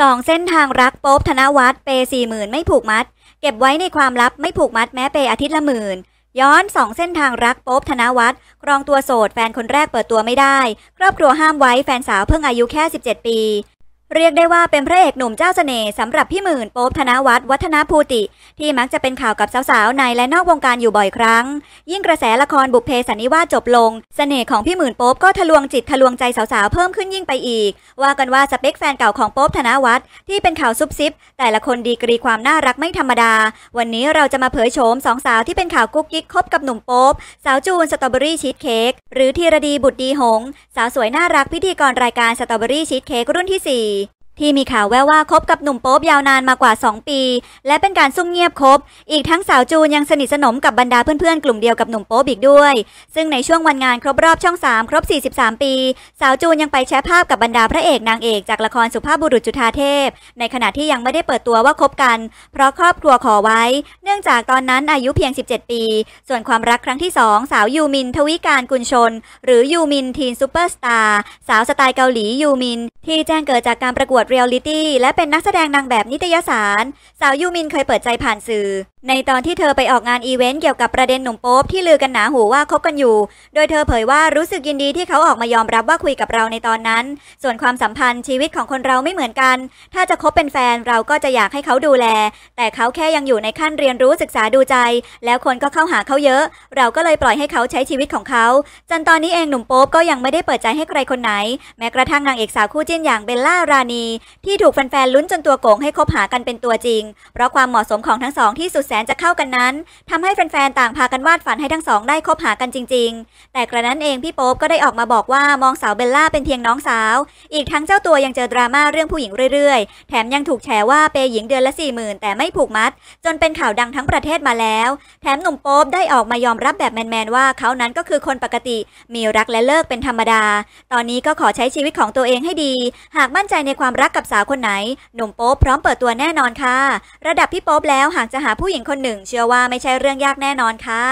สองเส้นทางรักโป๊บธนวัฒน์เปสี่หมื่นไม่ผูกมัด เก็บไว้ในความลับไม่ผูกมัดแม้เปอาทิตย์ละหมื่น ย้อนสองเส้นทางรักโป๊บธนวัฒน์ครองตัวโสดแฟนคนแรกเปิดตัวไม่ได้ ครอบครัวห้ามไว้แฟนสาวเพิ่งอายุแค่ 17 ปีเรียกได้ว่าเป็น พระเอกหนุ่มเจ้าเสน่ห์สำหรับพี่หมื่นโป๊บธนวัฒน์วัฒนภูติ ที่มักจะเป็นข่าวกับสาวๆ ในและนอกวงการอยู่บ่อยครั้ง ยิ่งกระแสละครบุพเพสันนิวาสจบลง เสน่ห์ของพี่หมื่นโป๊บก็ทะลวงจิตทะลวงใจสาวๆ เพิ่มขึ้นยิ่งไปอีก ว่ากันว่าสเปคแฟนเก่าของโป๊บธนวัฒน์ที่เป็นข่าวซุบซิบ แต่ละคนดีกรีความน่ารักไม่ธรรมดา วันนี้เราจะมาเผยโฉมสองสาวที่เป็นข่าวกุ๊กกิ๊กคบกับหนุ่มโป๊บสาวจูนสตรอเบอรี่ชีสเค้กหรือธีรดีบุตรดีหงสาวสวยน่ารักพิธีกรรายการสตรอเบอรี่ชีสเค้กรุ่นที่ 4ที่มีข่าวแววว่าคบกับหนุ่มโป๊บยาวนานมากว่า 2 ปี และเป็นการซุ่มเงียบคบ อีกทั้งสาวจูนยังสนิทสนมกับบรรดาเพื่อนๆกลุ่มเดียวกับหนุ่มโป๊บอีกด้วย ซึ่งในช่วงวันงานครบรอบช่อง3ครบ 43 ปี สาวจูนยังไปแชร์ภาพกับบรรดาพระเอกนางเอกจากละครสุภาพบุรุษจุฑาเทพ ในขณะที่ยังไม่ได้เปิดตัวว่าคบกัน เพราะครอบครัวขอไว้ เนื่องจากตอนนั้นอายุเพียง 17 ปี ส่วนความรักครั้งที่2สาวยูมินทวิการกุลชน หรือยูมินทีนซูเปอร์สตาร์สาวสไตล์เกาหลียูมิน ที่แจ้งเกิดจากการประกวดทเรียลลิตี้และเป็นนักแสดงนางแบบนิตยสาร สาวยูมินเคยเปิดใจผ่านสื่อ ในตอนที่เธอไปออกงานอีเวนต์เกี่ยวกับประเด็นหนุ่มโป๊บที่ลือกันหนาหูว่าคบกันอยู่ โดยเธอเผยว่ารู้สึกยินดีที่เขาออกมายอมรับว่าคุยกับเราในตอนนั้น ส่วนความสัมพันธ์ชีวิตของคนเราไม่เหมือนกัน ถ้าจะคบเป็นแฟนเราก็จะอยากให้เขาดูแล แต่เขาแค่ยังอยู่ในขั้นเรียนรู้ศึกษาดูใจ แล้วคนก็เข้าหาเขาเยอะ เราก็เลยปล่อยให้เขาใช้ชีวิตของเขา จนตอนนี้เองหนุ่มโป๊บก็ยังไม่ได้เปิดใจให้ใครคนไหน แม้กระทั่งนางเอกสาวคู่จิ้นอย่างเบลล่ารานีที่ถูกแฟนๆลุ้นจนตัวโก่งให้คบหากันเป็นตัวจริง เพราะความเหมาะสมของทั้งสองที่สุดแสนจะเข้ากันนั้น ทำให้แฟนๆต่างพากันวาดฝันให้ทั้งสองได้คบหากันจริง ๆ แต่กระนั้นเองพี่โป๊ปก็ได้ออกมาบอกว่ามองสาวเบลล่าเป็นเพียงน้องสาว อีกทั้งเจ้าตัวยังเจอดราม่าเรื่องผู้หญิงเรื่อย ๆ แถมยังถูกแฉว่าเปย์หญิงเดือนละ4ี่หมื่นแต่ไม่ผูกมัด จนเป็นข่าวดังทั้งประเทศมาแล้ว แถมหนุ่มโป๊ปได้ออกมายอมรับแบบแมนๆว่าเขานั้นก็คือคนปกติ มีรักและเลิกเป็นธรรมดา ตอนนี้ก็ขอใช้ชีวิตของตัวเองให้ดี หากมั่นใจในความรักักกับสาวคนไหน หนุ่มโป๊ปพร้อมเปิดตัวแน่นอนค่ะ ระดับพี่โป๊ปแล้ว หากจะหาผู้หญิงคนหนึ่งเชื่อว่าไม่ใช่เรื่องยากแน่นอนค่ะ